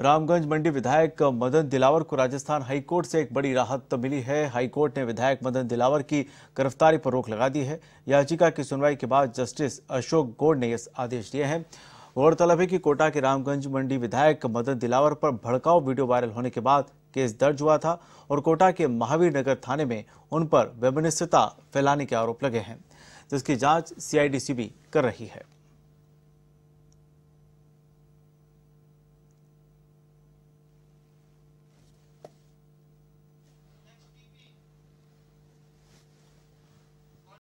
रामगंज मंडी विधायक मदन दिलावर को राजस्थान हाईकोर्ट से एक बड़ी राहत मिली है हाईकोर्ट ने विधायक मदन दिलावर की गिरफ्तारी पर रोक लगा दी है याचिका की सुनवाई के बाद जस्टिस अशोक गौड़ ने यह आदेश दिए हैं गौरतलब है कि कोटा के रामगंज मंडी विधायक मदन दिलावर पर भड़काऊ वीडियो वायरल होने के बाद केस दर्ज हुआ था और कोटा के महावीर नगर थाने में उन पर वेमनस्यता फैलाने के आरोप लगे हैं जिसकी जांच सीआईडी कर रही है